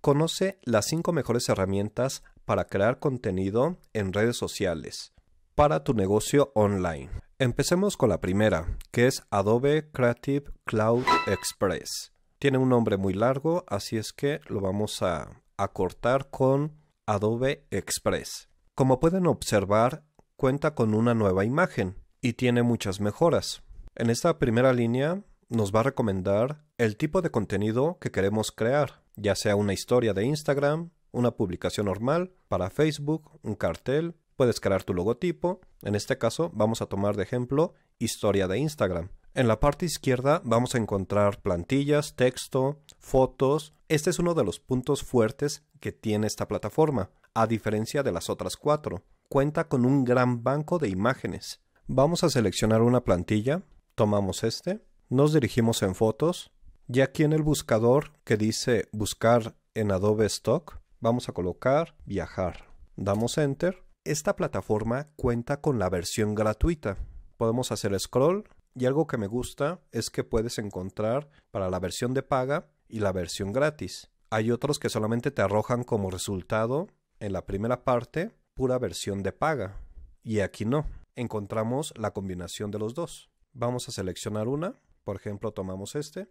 Conoce las 5 mejores herramientas para crear contenido en redes sociales para tu negocio online. Empecemos con la primera, que es Adobe Creative Cloud Express. Tiene un nombre muy largo, así es que lo vamos a acortar con Adobe Express. Como pueden observar, cuenta con una nueva imagen y tiene muchas mejoras. En esta primera línea nos va a recomendar el tipo de contenido que queremos crear ya sea una historia de Instagram, una publicación normal, para Facebook, un cartel, puedes crear tu logotipo, en este caso vamos a tomar de ejemplo historia de Instagram. En la parte izquierda vamos a encontrar plantillas, texto, fotos. Este es uno de los puntos fuertes que tiene esta plataforma, a diferencia de las otras cuatro. Cuenta con un gran banco de imágenes. Vamos a seleccionar una plantilla, tomamos este, nos dirigimos en fotos, ya aquí en el buscador que dice buscar en Adobe Stock, vamos a colocar viajar. Damos enter. Esta plataforma cuenta con la versión gratuita. Podemos hacer scroll y algo que me gusta es que puedes encontrar para la versión de paga y la versión gratis. Hay otros que solamente te arrojan como resultado en la primera parte pura versión de paga y aquí no. Encontramos la combinación de los dos. Vamos a seleccionar una, por ejemplo tomamos este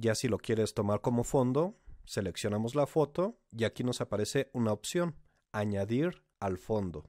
ya si lo quieres tomar como fondo, seleccionamos la foto y aquí nos aparece una opción, añadir al fondo.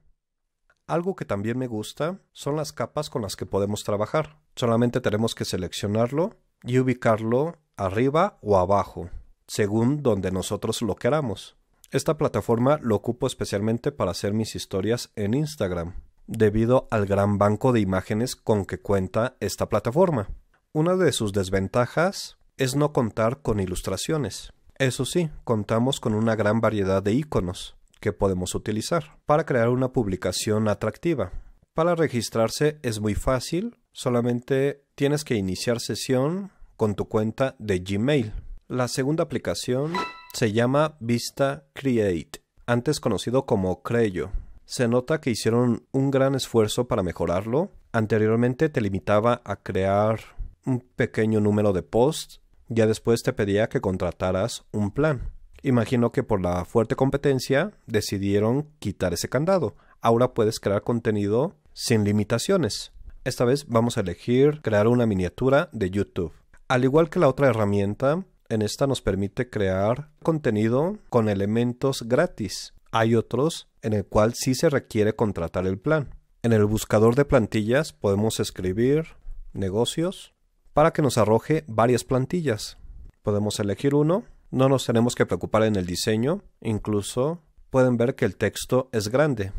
Algo que también me gusta son las capas con las que podemos trabajar. Solamente tenemos que seleccionarlo y ubicarlo arriba o abajo, según donde nosotros lo queramos. Esta plataforma lo ocupo especialmente para hacer mis historias en Instagram, debido al gran banco de imágenes con que cuenta esta plataforma. Una de sus desventajas es no contar con ilustraciones. Eso sí, contamos con una gran variedad de iconos que podemos utilizar para crear una publicación atractiva. Para registrarse es muy fácil, solamente tienes que iniciar sesión con tu cuenta de Gmail. La segunda aplicación se llama Vista Create, antes conocido como Creyo. Se nota que hicieron un gran esfuerzo para mejorarlo. Anteriormente te limitaba a crear un pequeño número de posts ya después te pedía que contrataras un plan. Imagino que por la fuerte competencia decidieron quitar ese candado. Ahora puedes crear contenido sin limitaciones. Esta vez vamos a elegir crear una miniatura de YouTube. Al igual que la otra herramienta, en esta nos permite crear contenido con elementos gratis. Hay otros en el cual sí se requiere contratar el plan. En el buscador de plantillas podemos escribir negocios para que nos arroje varias plantillas. Podemos elegir uno, no nos tenemos que preocupar en el diseño, incluso pueden ver que el texto es grande,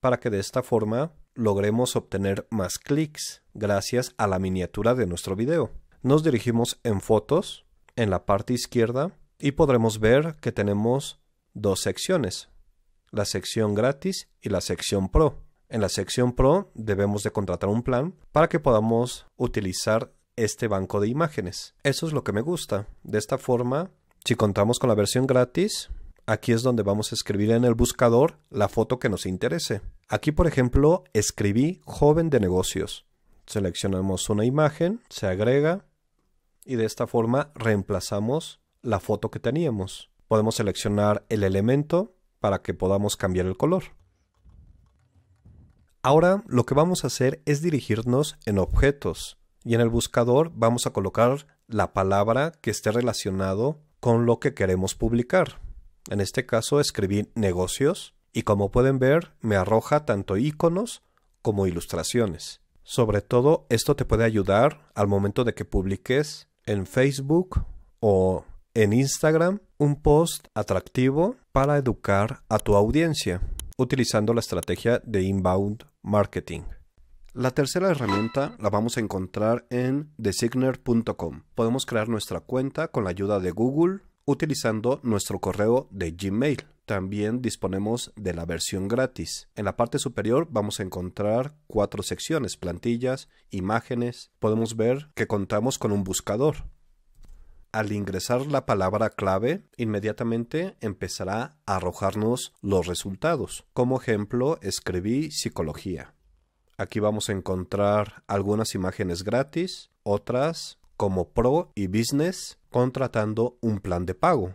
para que de esta forma logremos obtener más clics gracias a la miniatura de nuestro video. Nos dirigimos en fotos, en la parte izquierda, y podremos ver que tenemos dos secciones, la sección gratis y la sección pro. En la sección pro debemos de contratar un plan para que podamos utilizar este banco de imágenes. Eso es lo que me gusta. De esta forma, si contamos con la versión gratis, aquí es donde vamos a escribir en el buscador la foto que nos interese. Aquí, por ejemplo, escribí joven de negocios. Seleccionamos una imagen, se agrega y de esta forma reemplazamos la foto que teníamos. Podemos seleccionar el elemento para que podamos cambiar el color. Ahora lo que vamos a hacer es dirigirnos en objetos y en el buscador vamos a colocar la palabra que esté relacionado con lo que queremos publicar. En este caso escribí negocios y como pueden ver me arroja tanto iconos como ilustraciones. Sobre todo esto te puede ayudar al momento de que publiques en Facebook o en Instagram un post atractivo para educar a tu audiencia utilizando la estrategia de inbound marketing. La tercera herramienta la vamos a encontrar en designer.com. Podemos crear nuestra cuenta con la ayuda de Google utilizando nuestro correo de Gmail. También disponemos de la versión gratis. En la parte superior vamos a encontrar cuatro secciones, plantillas, imágenes. Podemos ver que contamos con un buscador. Al ingresar la palabra clave, inmediatamente empezará a arrojarnos los resultados. Como ejemplo, escribí psicología. Aquí vamos a encontrar algunas imágenes gratis, otras como Pro y Business, contratando un plan de pago.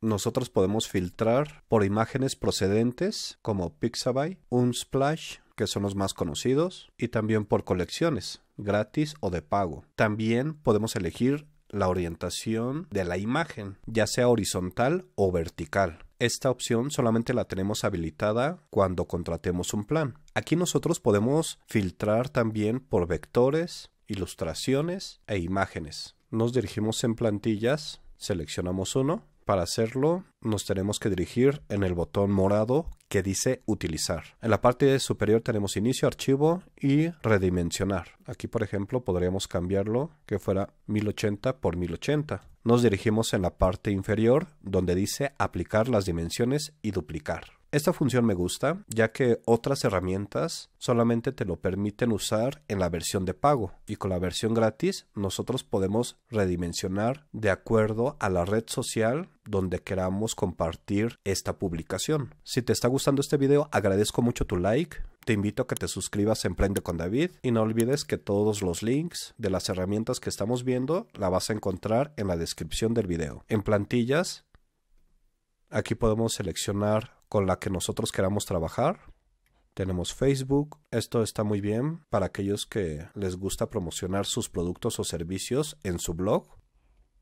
Nosotros podemos filtrar por imágenes procedentes como Pixabay, Unsplash, que son los más conocidos, y también por colecciones, gratis o de pago. También podemos elegir la orientación de la imagen, ya sea horizontal o vertical. Esta opción solamente la tenemos habilitada cuando contratemos un plan. Aquí nosotros podemos filtrar también por vectores, ilustraciones e imágenes. Nos dirigimos en plantillas, seleccionamos uno para hacerlo, nos tenemos que dirigir en el botón morado que dice utilizar. En la parte superior tenemos inicio, archivo y redimensionar. Aquí, por ejemplo, podríamos cambiarlo que fuera 1080 por 1080. Nos dirigimos en la parte inferior donde dice aplicar las dimensiones y duplicar. Esta función me gusta, ya que otras herramientas solamente te lo permiten usar en la versión de pago y con la versión gratis nosotros podemos redimensionar de acuerdo a la red social donde queramos compartir esta publicación. Si te está gustando este video, agradezco mucho tu like. Te invito a que te suscribas a Emprende con David y no olvides que todos los links de las herramientas que estamos viendo la vas a encontrar en la descripción del video. En plantillas, aquí podemos seleccionar con la que nosotros queramos trabajar. Tenemos Facebook, esto está muy bien para aquellos que les gusta promocionar sus productos o servicios en su blog.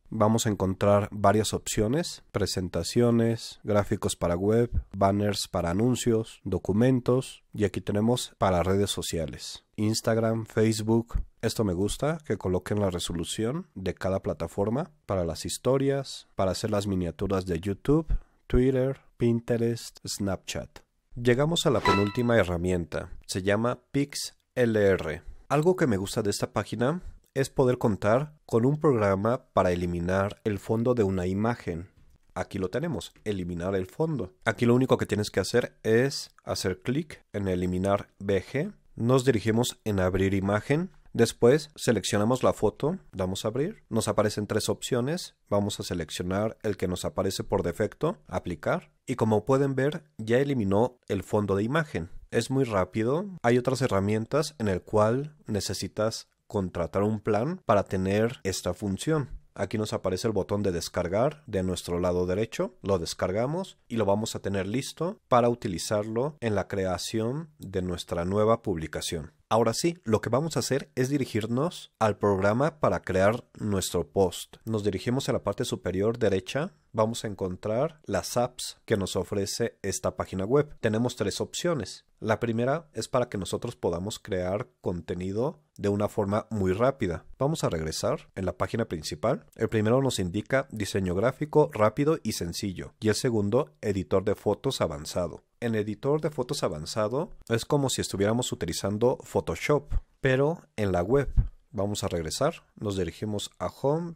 Vamos a encontrar varias opciones, presentaciones, gráficos para web, banners para anuncios, documentos y aquí tenemos para redes sociales, Instagram, Facebook. Esto me gusta, que coloquen la resolución de cada plataforma para las historias, para hacer las miniaturas de YouTube, Twitter, Pinterest, Snapchat. Llegamos a la penúltima herramienta, se llama PixLR. Algo que me gusta de esta página es poder contar con un programa para eliminar el fondo de una imagen. Aquí lo tenemos, eliminar el fondo. Aquí lo único que tienes que hacer es hacer clic en eliminar BG. Nos dirigimos en abrir imagen Después seleccionamos la foto, damos a abrir, nos aparecen tres opciones, vamos a seleccionar el que nos aparece por defecto, aplicar y como pueden ver ya eliminó el fondo de imagen. Es muy rápido, hay otras herramientas en el cual necesitas contratar un plan para tener esta función. Aquí nos aparece el botón de descargar de nuestro lado derecho. Lo descargamos y lo vamos a tener listo para utilizarlo en la creación de nuestra nueva publicación. Ahora sí, lo que vamos a hacer es dirigirnos al programa para crear nuestro post. Nos dirigimos a la parte superior derecha. Vamos a encontrar las apps que nos ofrece esta página web. Tenemos tres opciones. La primera es para que nosotros podamos crear contenido de una forma muy rápida. Vamos a regresar en la página principal. El primero nos indica diseño gráfico rápido y sencillo y el segundo editor de fotos avanzado. En editor de fotos avanzado es como si estuviéramos utilizando Photoshop, pero en la web. Vamos a regresar, nos dirigimos a Home,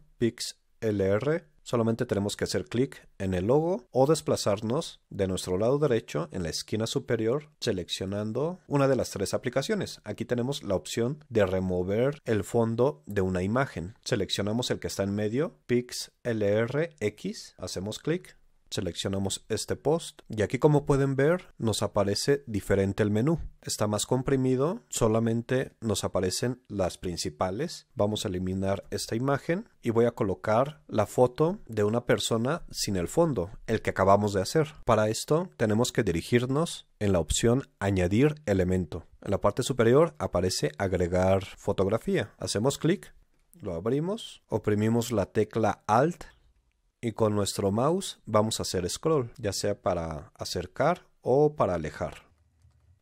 Solamente tenemos que hacer clic en el logo o desplazarnos de nuestro lado derecho en la esquina superior seleccionando una de las tres aplicaciones. Aquí tenemos la opción de remover el fondo de una imagen. Seleccionamos el que está en medio, PixLRX, hacemos clic Seleccionamos este post y aquí como pueden ver nos aparece diferente el menú. Está más comprimido, solamente nos aparecen las principales. Vamos a eliminar esta imagen y voy a colocar la foto de una persona sin el fondo, el que acabamos de hacer. Para esto tenemos que dirigirnos en la opción añadir elemento. En la parte superior aparece agregar fotografía. Hacemos clic, lo abrimos, oprimimos la tecla Alt y con nuestro mouse vamos a hacer scroll, ya sea para acercar o para alejar.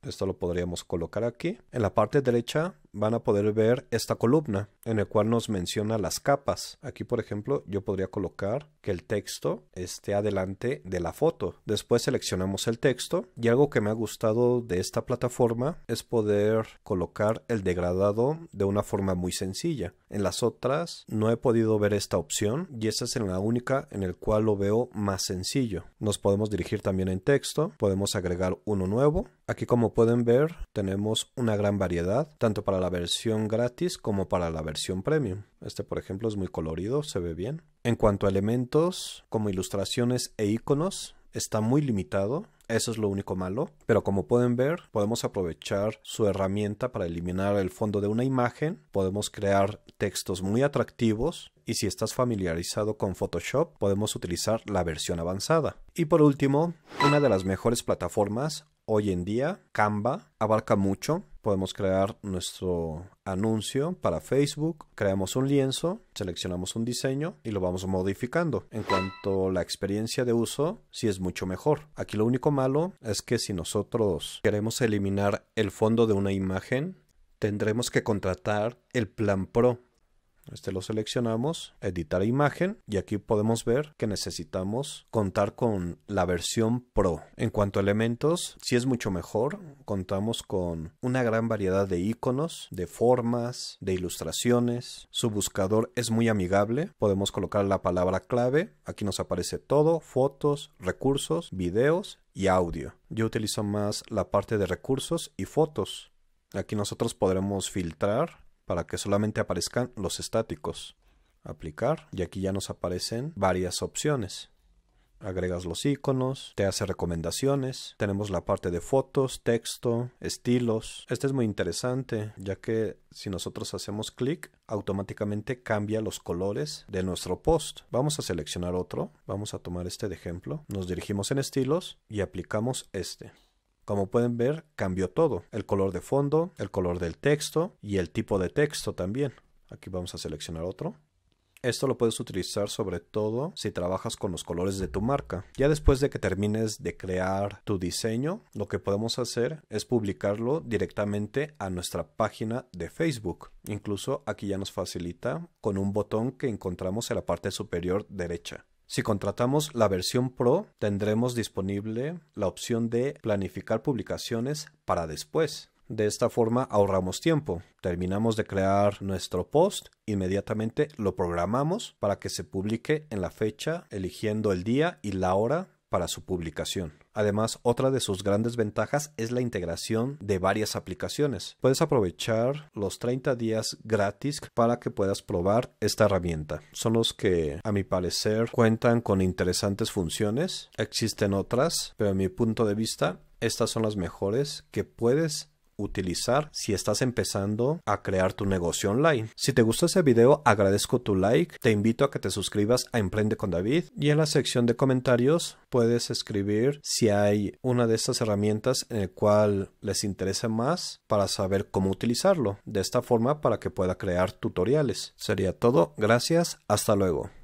Esto lo podríamos colocar aquí. En la parte derecha van a poder ver esta columna en el cual nos menciona las capas. Aquí, por ejemplo, yo podría colocar que el texto esté adelante de la foto. Después seleccionamos el texto y algo que me ha gustado de esta plataforma es poder colocar el degradado de una forma muy sencilla. En las otras no he podido ver esta opción y esta es la única en el cual lo veo más sencillo. Nos podemos dirigir también en texto, podemos agregar uno nuevo. Aquí como pueden ver tenemos una gran variedad tanto para la versión gratis como para la versión premium. Este por ejemplo es muy colorido, se ve bien. En cuanto a elementos como ilustraciones e iconos, está muy limitado. Eso es lo único malo, pero como pueden ver, podemos aprovechar su herramienta para eliminar el fondo de una imagen, podemos crear textos muy atractivos y si estás familiarizado con Photoshop, podemos utilizar la versión avanzada. Y por último, una de las mejores plataformas hoy en día, Canva, abarca mucho, podemos crear nuestro anuncio para Facebook, creamos un lienzo, seleccionamos un diseño y lo vamos modificando. En cuanto a la experiencia de uso, sí es mucho mejor. Aquí lo único malo es que si nosotros queremos eliminar el fondo de una imagen, tendremos que contratar el plan Pro este lo seleccionamos, editar imagen y aquí podemos ver que necesitamos contar con la versión Pro. En cuanto a elementos, si sí es mucho mejor. Contamos con una gran variedad de iconos, de formas, de ilustraciones. Su buscador es muy amigable. Podemos colocar la palabra clave. Aquí nos aparece todo, fotos, recursos, videos y audio. Yo utilizo más la parte de recursos y fotos. Aquí nosotros podremos filtrar para que solamente aparezcan los estáticos. Aplicar y aquí ya nos aparecen varias opciones. Agregas los iconos, te hace recomendaciones, tenemos la parte de fotos, texto, estilos. Este es muy interesante ya que si nosotros hacemos clic automáticamente cambia los colores de nuestro post. Vamos a seleccionar otro, vamos a tomar este de ejemplo, nos dirigimos en estilos y aplicamos este. Como pueden ver, cambió todo. El color de fondo, el color del texto y el tipo de texto también. Aquí vamos a seleccionar otro. Esto lo puedes utilizar sobre todo si trabajas con los colores de tu marca. Ya después de que termines de crear tu diseño, lo que podemos hacer es publicarlo directamente a nuestra página de Facebook. Incluso aquí ya nos facilita con un botón que encontramos en la parte superior derecha. Si contratamos la versión Pro, tendremos disponible la opción de planificar publicaciones para después. De esta forma ahorramos tiempo. Terminamos de crear nuestro post, inmediatamente lo programamos para que se publique en la fecha, eligiendo el día y la hora para su publicación. Además, otra de sus grandes ventajas es la integración de varias aplicaciones. Puedes aprovechar los 30 días gratis para que puedas probar esta herramienta. Son los que, a mi parecer, cuentan con interesantes funciones. Existen otras, pero a mi punto de vista, estas son las mejores que puedes utilizar si estás empezando a crear tu negocio online. Si te gustó ese video, agradezco tu like, te invito a que te suscribas a Emprende con David y en la sección de comentarios puedes escribir si hay una de estas herramientas en el cual les interesa más para saber cómo utilizarlo. De esta forma para que pueda crear tutoriales. Sería todo, gracias, hasta luego.